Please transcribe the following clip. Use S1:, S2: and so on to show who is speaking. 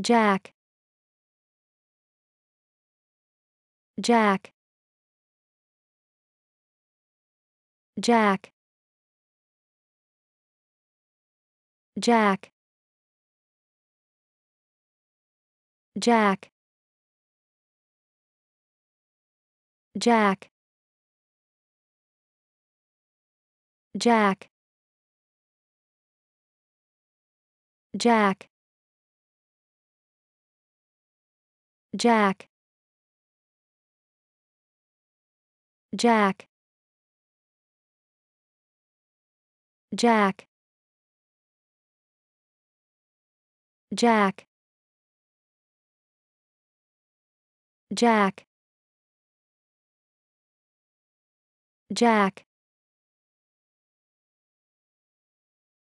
S1: Jack Jack Jack Jack Jack Jack Jack Jack Jack Jack Jack Jack Jack Jack